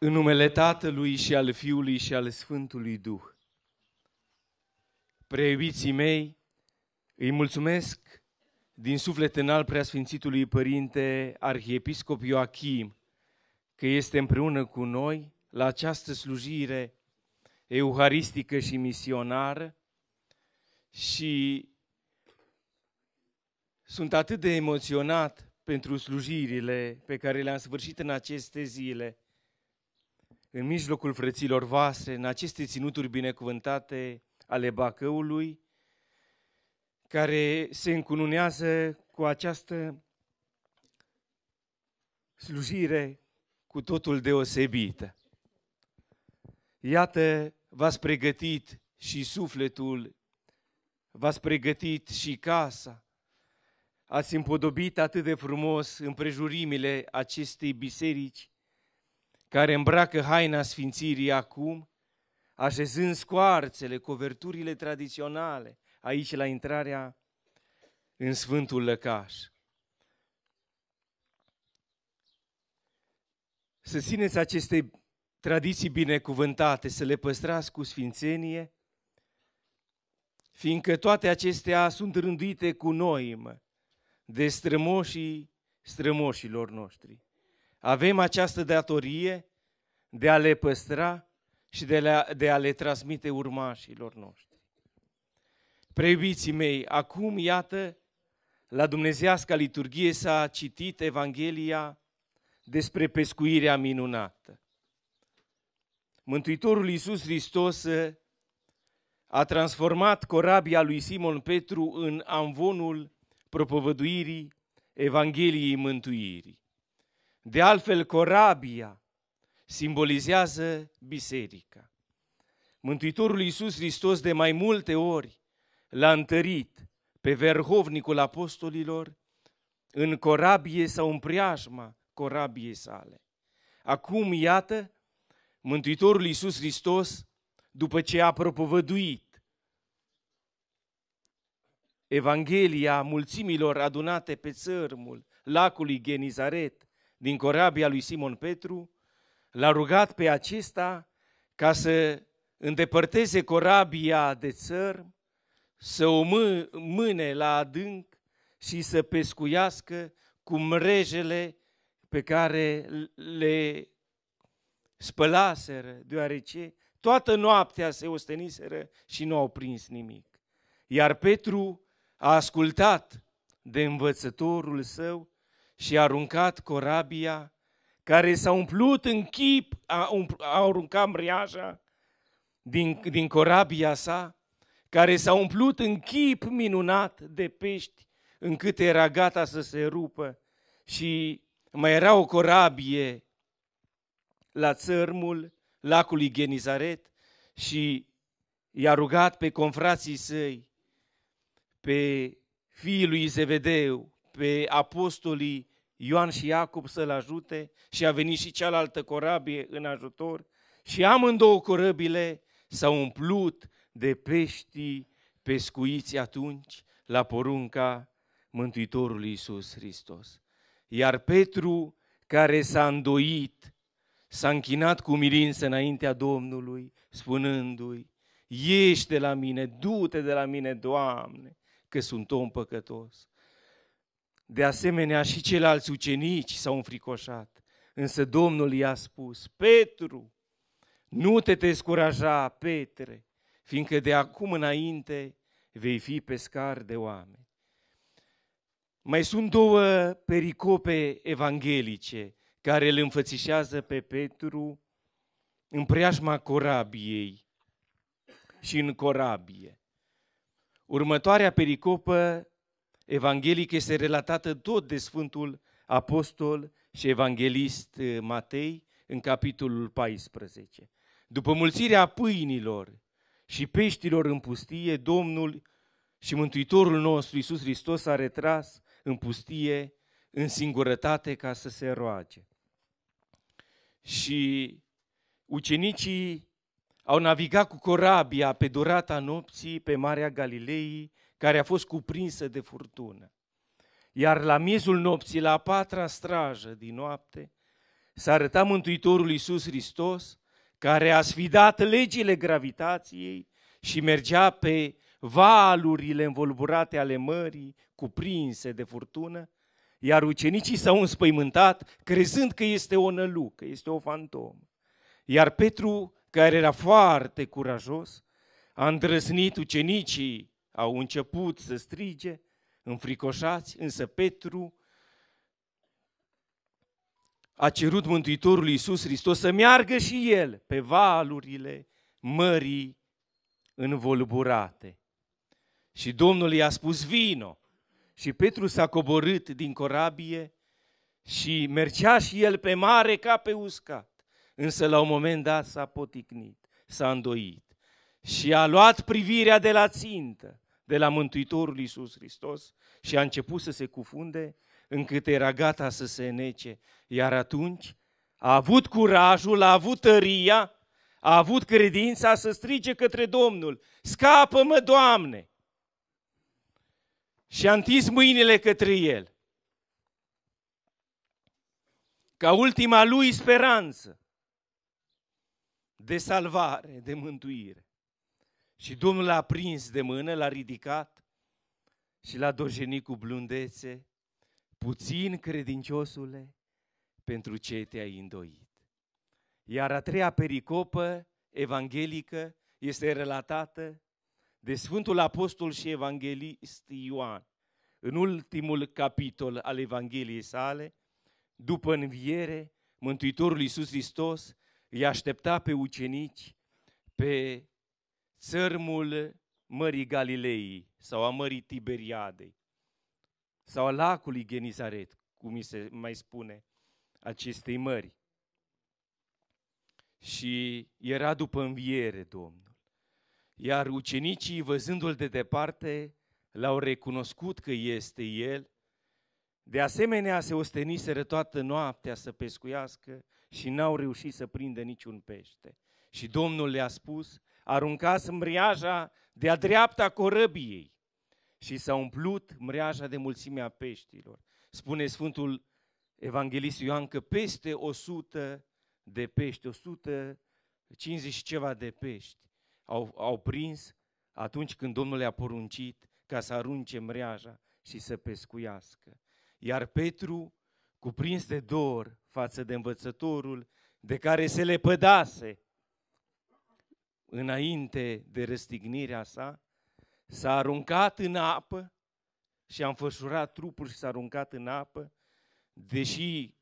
În numele Tatălui și al Fiului și al Sfântului Duh. Preiubiții mei, îi mulțumesc din suflet înalt preasfințitului Părinte Arhiepiscop Ioachim, că este împreună cu noi la această slujire euharistică și misionară și sunt atât de emoționat pentru slujirile pe care le-am sfârșit în aceste zile – în mijlocul frăților voastre, în aceste ținuturi binecuvântate ale Bacăului, care se încununează cu această slujire cu totul deosebită. Iată, v-ați pregătit și sufletul, v-ați pregătit și casa, ați împodobit atât de frumos împrejurimile acestei biserici, care îmbracă haina sfințirii acum, așezând scoarțele, coverturile tradiționale, aici la intrarea în Sfântul Lăcaș. Să țineți aceste tradiții binecuvântate, să le păstrați cu sfințenie, fiindcă toate acestea sunt rânduite cu noi, de strămoșii strămoșilor noștri. Avem această datorie de a le păstra și de, le, de a le transmite urmașilor noștri. Preiubiții mei, acum, iată, la Dumnezeiasca liturghie s-a citit Evanghelia despre pescuirea minunată. Mântuitorul Iisus Hristos uh, a transformat corabia lui Simon Petru în amvonul propovăduirii Evangheliei Mântuirii. De altfel, corabia simbolizează biserica. Mântuitorul Iisus Hristos de mai multe ori l-a întărit pe verhovnicul apostolilor în corabie sau în preajma corabiei sale. Acum, iată, Mântuitorul Iisus Hristos, după ce a propovăduit Evanghelia mulțimilor adunate pe țărmul lacului Genizaret, din corabia lui Simon Petru, l-a rugat pe acesta ca să îndepărteze corabia de țărm, să o mâne la adânc și să pescuiască cu mrejele pe care le spălaseră, deoarece toată noaptea se osteniseră și nu au prins nimic. Iar Petru a ascultat de învățătorul său și a aruncat corabia care s-a umplut în chip, a, a aruncat mriaja din, din corabia sa, care s-a umplut în chip minunat de pești, încât era gata să se rupă și mai era o corabie la țărmul lacului Genizaret și i-a rugat pe confrații săi, pe fiii lui Zevedeu, pe apostolii Ioan și Iacob să-l ajute și a venit și cealaltă corabie în ajutor și amândouă corăbile s-au umplut de peștii pescuiți atunci la porunca Mântuitorului Iisus Hristos. Iar Petru, care s-a îndoit, s-a închinat cu mirință înaintea Domnului, spunându-i, ieși de la mine, du-te de la mine, Doamne, că sunt om păcătos. De asemenea, și ceilalți ucenici s-au înfricoșat. Însă Domnul i-a spus, Petru, nu te descuraja, Petre, fiindcă de acum înainte vei fi pescar de oameni. Mai sunt două pericope evanghelice care îl înfățișează pe Petru în preajma corabiei și în corabie. Următoarea pericopă evanghelică este relatată tot de Sfântul Apostol și Evanghelist eh, Matei în capitolul 14. După mulțirea pâinilor și peștilor în pustie, Domnul și Mântuitorul nostru Iisus Hristos a retras în pustie, în singurătate, ca să se roage. Și ucenicii au navigat cu corabia pe durata nopții pe Marea Galilei care a fost cuprinsă de furtună. Iar la miezul nopții, la a patra strajă din noapte, s-a arătat Mântuitorul Iisus Hristos, care a sfidat legile gravitației și mergea pe valurile învolburate ale mării, cuprinse de furtună, iar ucenicii s-au înspăimântat, crezând că este o nălucă, este o fantomă. Iar Petru, care era foarte curajos, a îndrăznit ucenicii au început să strige, înfricoșați, însă Petru a cerut Mântuitorului Iisus Hristos să meargă și el pe valurile mării învolburate. Și Domnul i-a spus, vino! Și Petru s-a coborât din corabie și mergea și el pe mare ca pe uscat. Însă la un moment dat s-a poticnit, s-a îndoit și a luat privirea de la țintă de la Mântuitorul Iisus Hristos și a început să se cufunde, încât era gata să se nece. Iar atunci a avut curajul, a avut tăria, a avut credința să strige către Domnul, scapă-mă, Doamne! Și a întins mâinile către El, ca ultima lui speranță de salvare, de mântuire. Și Domnul l-a prins de mână, l-a ridicat și l-a dojenit cu blundețe, puțin credinciosule, pentru ce te-ai îndoit. Iar a treia pericopă evanghelică este relatată de Sfântul Apostol și Evanghelist Ioan în ultimul capitol al Evangheliei sale, după înviere, Mântuitorul Iisus Hristos îi aștepta pe ucenici pe țărmul Mării Galilei sau a Mării Tiberiadei sau a lacului Genizaret, cum mi se mai spune, acestei mări. Și era după înviere Domnul. Iar ucenicii, văzându-l de departe, l-au recunoscut că este el. De asemenea, se osteniseră toată noaptea să pescuiască și n-au reușit să prindă niciun pește. Și Domnul le-a spus, arunca mriaja de-a dreapta corăbiei și s-a umplut mreaja de mulțimea peștilor. Spune Sfântul Evanghelist Ioan că peste 100 de pești, 150 și ceva de pești au, au prins atunci când Domnul le-a poruncit ca să arunce mreaja și să pescuiască. Iar Petru, cuprins de dor față de învățătorul de care se lepădase înainte de răstignirea sa, s-a aruncat în apă și a înfășurat trupul și s-a aruncat în apă, deși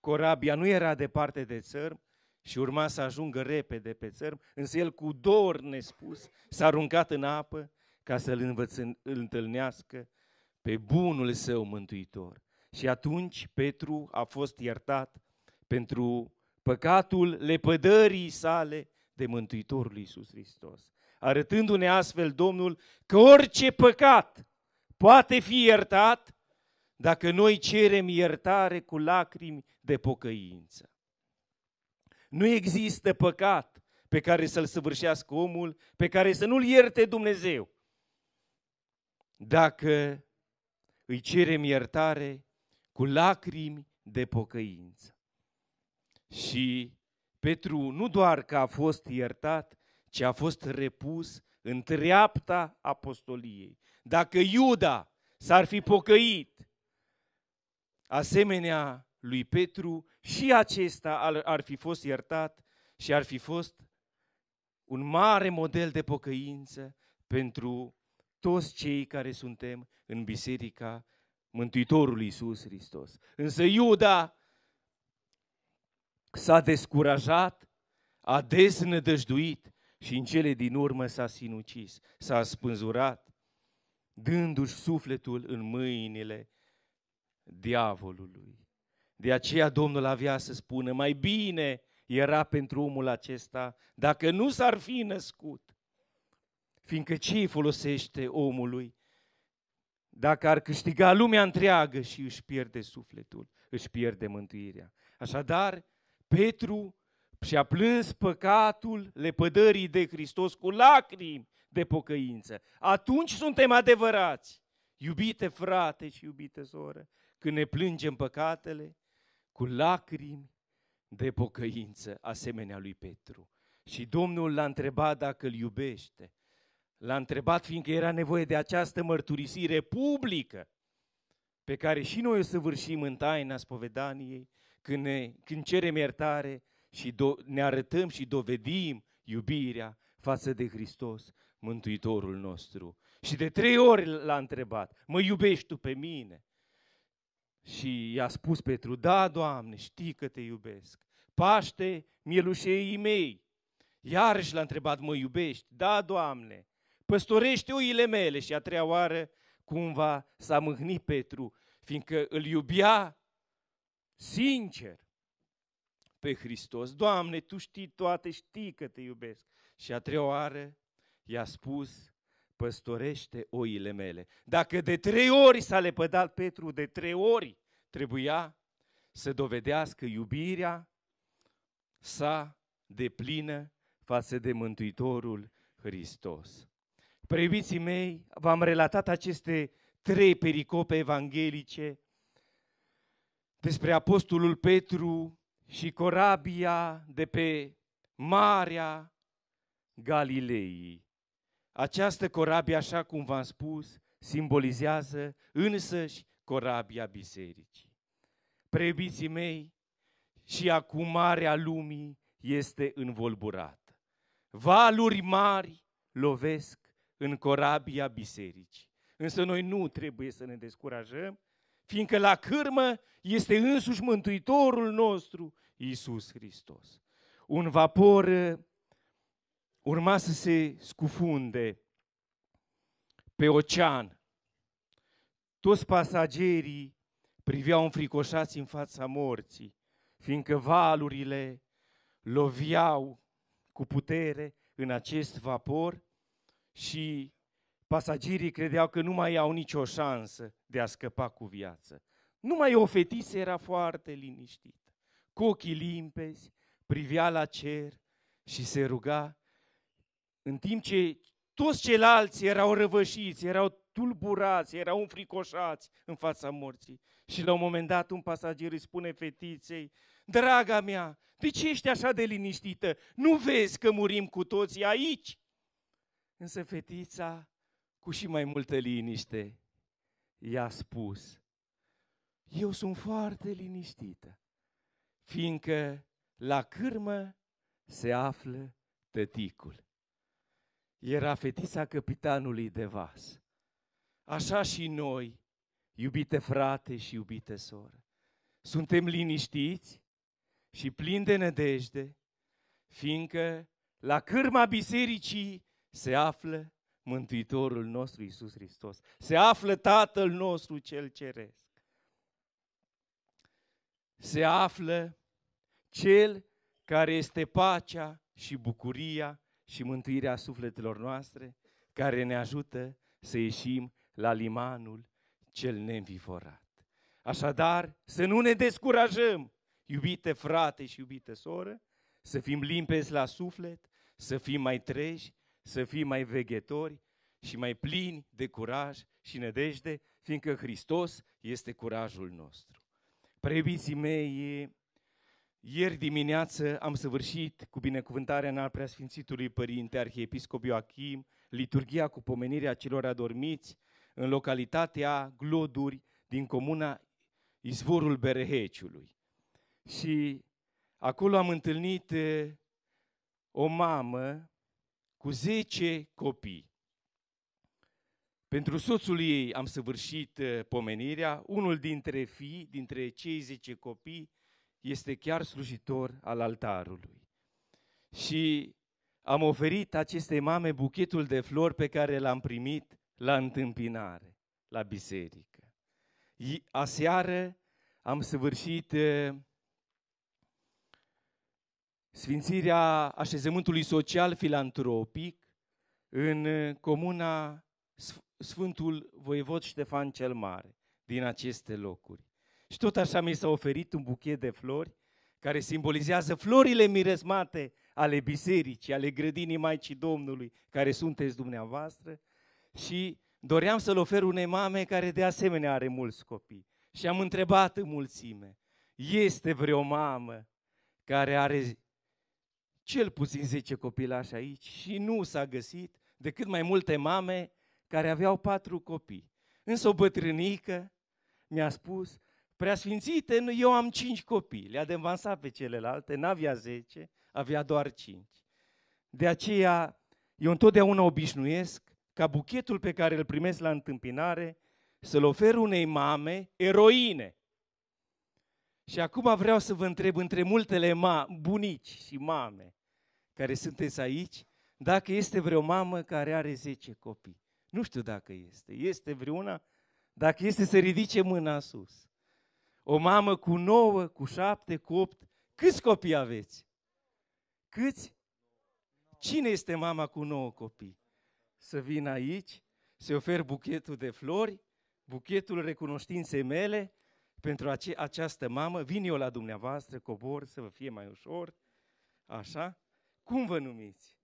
corabia nu era departe de țărm și urma să ajungă repede pe țărm, însă el cu dor nespus s-a aruncat în apă ca să-l învăț- întâlnească pe bunul său mântuitor. Și atunci Petru a fost iertat pentru păcatul lepădării sale de Mântuitorul Iisus Hristos. Arătându-ne astfel Domnul că orice păcat poate fi iertat dacă noi cerem iertare cu lacrimi de pocăință. Nu există păcat pe care să-l săvârșească omul, pe care să nu-l ierte Dumnezeu. Dacă îi cerem iertare cu lacrimi de pocăință. Și Petru nu doar că a fost iertat, ci a fost repus în treapta apostoliei. Dacă Iuda s-ar fi pocăit, asemenea lui Petru, și acesta ar, fi fost iertat și ar fi fost un mare model de pocăință pentru toți cei care suntem în biserica Mântuitorului Iisus Hristos. Însă Iuda S-a descurajat, a deznădăjduit și în cele din urmă s-a sinucis, s-a spânzurat, dându-și sufletul în mâinile diavolului. De aceea Domnul avea să spună, mai bine era pentru omul acesta dacă nu s-ar fi născut. Fiindcă ce îi folosește omului dacă ar câștiga lumea întreagă și își pierde sufletul, își pierde mântuirea. Așadar, Petru și-a plâns păcatul lepădării de Hristos cu lacrimi de pocăință. Atunci suntem adevărați, iubite frate și iubite soră, când ne plângem păcatele cu lacrimi de pocăință, asemenea lui Petru. Și Domnul l-a întrebat dacă îl iubește. L-a întrebat fiindcă era nevoie de această mărturisire publică pe care și noi o săvârșim în taina spovedaniei când, ne, când cerem iertare și do, ne arătăm și dovedim iubirea față de Hristos, Mântuitorul nostru. Și de trei ori l-a întrebat, mă iubești tu pe mine? Și i-a spus Petru, da, Doamne, știi că te iubesc. Paște mielușeii mei. Iarăși l-a întrebat, mă iubești? Da, Doamne, păstorește oile mele. Și a treia oară cumva s-a mâhnit Petru, fiindcă îl iubea sincer pe Hristos. Doamne, Tu știi toate, știi că Te iubesc. Și a treia oară i-a spus, păstorește oile mele. Dacă de trei ori s-a lepădat Petru, de trei ori trebuia să dovedească iubirea sa de plină față de Mântuitorul Hristos. Preiubiții mei, v-am relatat aceste trei pericope evanghelice despre apostolul Petru și corabia de pe Marea Galilei. Această corabie, așa cum v-am spus, simbolizează însăși corabia bisericii. Prebiții mei, și acum marea lumii este învolburată. Valuri mari lovesc în corabia bisericii. Însă noi nu trebuie să ne descurajăm, fiindcă la cârmă este însuși Mântuitorul nostru, Iisus Hristos. Un vapor uh, urma să se scufunde pe ocean. Toți pasagerii priveau înfricoșați în fața morții, fiindcă valurile loviau cu putere în acest vapor și Pasagerii credeau că nu mai au nicio șansă de a scăpa cu viață. Numai o fetiță era foarte liniștită, cu ochii limpezi, privea la cer și se ruga, în timp ce toți ceilalți erau răvășiți, erau tulburați, erau înfricoșați în fața morții. Și la un moment dat un pasager îi spune fetiței, draga mea, de ce ești așa de liniștită? Nu vezi că murim cu toții aici? Însă fetița cu și mai multă liniște, i-a spus, eu sunt foarte liniștită, fiindcă la cârmă se află tăticul. Era fetița capitanului de vas. Așa și noi, iubite frate și iubite soră, suntem liniștiți și plini de nădejde, fiindcă la cârma bisericii se află Mântuitorul nostru Iisus Hristos. Se află Tatăl nostru cel ceresc. Se află Cel care este pacea și bucuria și mântuirea sufletelor noastre, care ne ajută să ieșim la limanul cel neînvivorat. Așadar, să nu ne descurajăm, iubite frate și iubite soră, să fim limpezi la suflet, să fim mai treji să fim mai veghetori și mai plini de curaj și nădejde, fiindcă Hristos este curajul nostru. Prebiții mei, ieri dimineață am săvârșit cu binecuvântarea în al preasfințitului Părinte Arhiepiscop Ioachim, liturgia cu pomenirea celor adormiți în localitatea Gloduri din comuna Izvorul Bereheciului. Și acolo am întâlnit eh, o mamă cu zece copii. Pentru soțul ei am săvârșit uh, pomenirea, unul dintre fii, dintre cei zece copii, este chiar slujitor al altarului. Și am oferit acestei mame buchetul de flori pe care l-am primit la întâmpinare, la biserică. Aseară am săvârșit uh, sfințirea așezământului social filantropic în comuna Sfântul Voievod Ștefan cel Mare, din aceste locuri. Și tot așa mi s-a oferit un buchet de flori care simbolizează florile miresmate ale bisericii, ale grădinii Maicii Domnului, care sunteți dumneavoastră, și doream să-l ofer unei mame care de asemenea are mulți copii. Și am întrebat în mulțime, este vreo mamă care are cel puțin 10 copilași aici și nu s-a găsit decât mai multe mame care aveau patru copii. Însă o bătrânică mi-a spus, preasfințite, eu am cinci copii, le-a devansat pe celelalte, n-avea zece, avea doar cinci. De aceea, eu întotdeauna obișnuiesc ca buchetul pe care îl primesc la întâmpinare să-l ofer unei mame eroine. Și acum vreau să vă întreb între multele ma- bunici și mame, care sunteți aici, dacă este vreo mamă care are 10 copii. Nu știu dacă este. Este vreuna? Dacă este să ridice mâna sus. O mamă cu 9, cu 7, cu 8. Câți copii aveți? Câți? Cine este mama cu 9 copii? Să vin aici, să ofer buchetul de flori, buchetul recunoștinței mele pentru ace- această mamă. Vin eu la dumneavoastră, cobor, să vă fie mai ușor. Așa? cum vă numiți?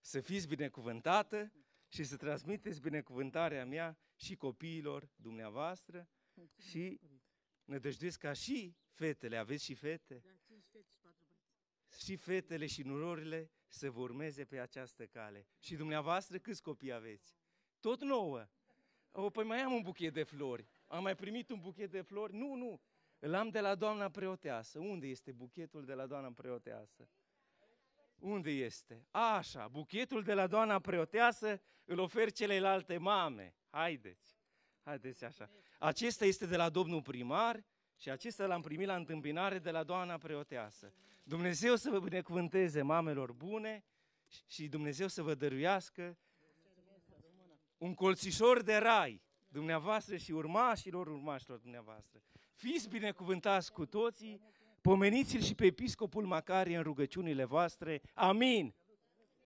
Să fiți binecuvântată și să transmiteți binecuvântarea mea și copiilor dumneavoastră și nădăjduiesc ca și fetele, aveți și fete? Și fetele și nurorile să vă urmeze pe această cale. Și dumneavoastră câți copii aveți? Tot nouă. O, păi mai am un buchet de flori. Am mai primit un buchet de flori? Nu, nu. Îl am de la doamna preoteasă. Unde este buchetul de la doamna preoteasă? Unde este? Așa, buchetul de la doamna preoteasă îl ofer celelalte mame. Haideți, haideți așa. Acesta este de la domnul primar și acesta l-am primit la întâmpinare de la doamna preoteasă. Dumnezeu să vă binecuvânteze mamelor bune și Dumnezeu să vă dăruiască un colțișor de rai dumneavoastră și urmașilor urmașilor dumneavoastră. Fiți binecuvântați cu toții Pomeniți-l și pe episcopul Macarie în rugăciunile voastre. Amin.